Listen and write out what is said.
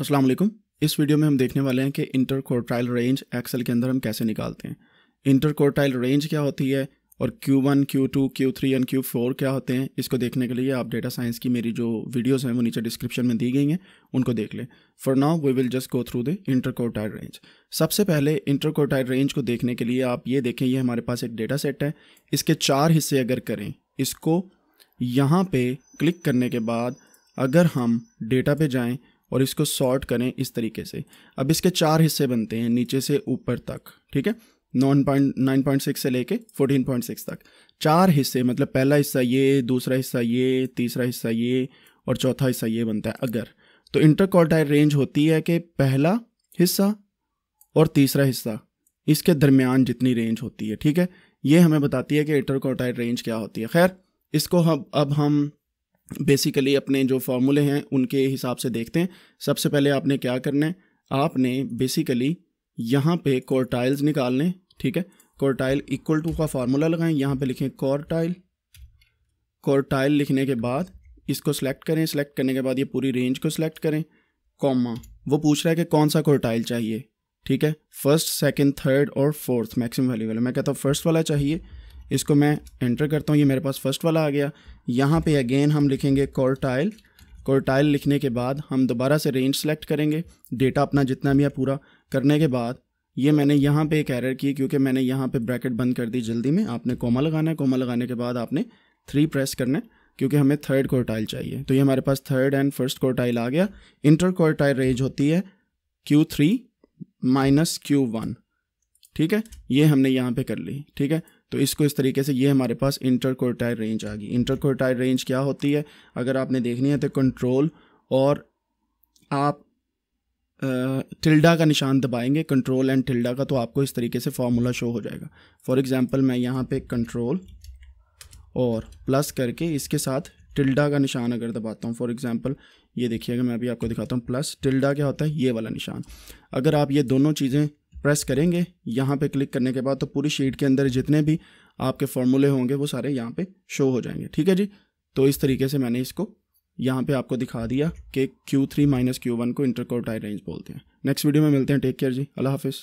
अस्सलाम वालेकुम इस वीडियो में हम देखने वाले हैं कि इंटर कोर्टाइल रेंज एक्सेल के अंदर हम कैसे निकालते हैं इंटर कोर्टाइल रेंज क्या होती है और Q1, Q2, Q3 Q three and Q four क्या होते हैं इसको देखने के लिए आप डेटा साइंस की मेरी जो वीडियोस हैं वो नीचे डिस्क्रिप्शन में दी गई हैं उनको देख लें for now we will just go through the inter quartile range सबसे पहले इंटर कोर्टाइल रेंज को देखने के लिए आप ये देखें ये हमारे पास एक डेटा सेट है इसके चार हिस्से अगर करें इसको यहाँ पर क्लिक करने के बाद अगर हम डेटा पे जाएं और इसको सॉर्ट करें इस तरीके से अब इसके चार हिस्से बनते हैं नीचे से ऊपर तक ठीक है नॉन पॉइंट नाइन पॉइंट सिक्स से लेके फोर्टीन पॉइंट सिक्स तक चार हिस्से मतलब पहला हिस्सा ये दूसरा हिस्सा ये तीसरा हिस्सा ये और चौथा हिस्सा ये बनता है अगर तो इंटरकॉर्टाइल रेंज होती है कि पहला हिस्सा और तीसरा हिस्सा इसके दरमियान जितनी रेंज होती है ठीक है ये हमें बताती है कि इंटरकॉर्टाइल रेंज क्या होती है खैर इसको हम अब हम बेसिकली अपने जो फॉर्मूले हैं उनके हिसाब से देखते हैं सबसे पहले आपने क्या करना है आपने बेसिकली यहाँ पे कोर्टाइल्स निकालने ठीक है कोर्टाइल इक्वल टू का फार्मूला लगाएं यहाँ पे लिखें कोर्टाइल कोर्टाइल लिखने के बाद इसको सेलेक्ट करें सेलेक्ट करने के बाद ये पूरी रेंज को सिलेक्ट करें कॉमा वो पूछ रहा है कि कौन सा कोर्टाइल चाहिए ठीक है फर्स्ट सेकेंड थर्ड और फोर्थ मैक्सिमम वैल्यू वाला मैं कहता हूँ फर्स्ट वाला चाहिए इसको मैं एंटर करता हूँ ये मेरे पास फर्स्ट वाला आ गया यहाँ पे अगेन हम लिखेंगे कॉर्टाइल कॉर्टाइल लिखने के बाद हम दोबारा से रेंज सेलेक्ट करेंगे डेटा अपना जितना भी है पूरा करने के बाद ये मैंने यहाँ पे एक एरर की क्योंकि मैंने यहाँ पे ब्रैकेट बंद कर दी जल्दी में आपने कोमा लगाना है कोमा लगाने के बाद आपने थ्री प्रेस करना है क्योंकि हमें थर्ड कॉर्टाइल चाहिए तो ये हमारे पास थर्ड एंड फर्स्ट कॉर्टाइल आ गया इंटर कॉर्टाइल रेंज होती है Q three minus Q one ठीक है ये हमने यहाँ पे कर ली ठीक है तो इसको इस तरीके से ये हमारे पास इंटरकोर्टाइल रेंज आ गई इंटरकोर्टाइल रेंज क्या होती है अगर आपने देखनी है तो कंट्रोल और आप टिल्डा का निशान दबाएंगे कंट्रोल एंड टिल्डा का तो आपको इस तरीके से फार्मूला शो हो जाएगा फॉर एग्ज़ाम्पल मैं यहाँ पे कंट्रोल और प्लस करके इसके साथ टिल्डा का निशान अगर दबाता हूँ फॉर एग्ज़ाम्पल ये देखिएगा मैं अभी आपको दिखाता हूँ प्लस टिल्डा क्या होता है ये वाला निशान अगर आप ये दोनों चीज़ें प्रेस करेंगे यहाँ पे क्लिक करने के बाद तो पूरी शीट के अंदर जितने भी आपके फॉर्मूले होंगे वो सारे यहाँ पे शो हो जाएंगे ठीक है जी तो इस तरीके से मैंने इसको यहाँ पे आपको दिखा दिया कि Q3 थ्री माइनस क्यू को आई रेंज बोलते हैं नेक्स्ट वीडियो में मिलते हैं टेक केयर जी अल्लाह हाफिज़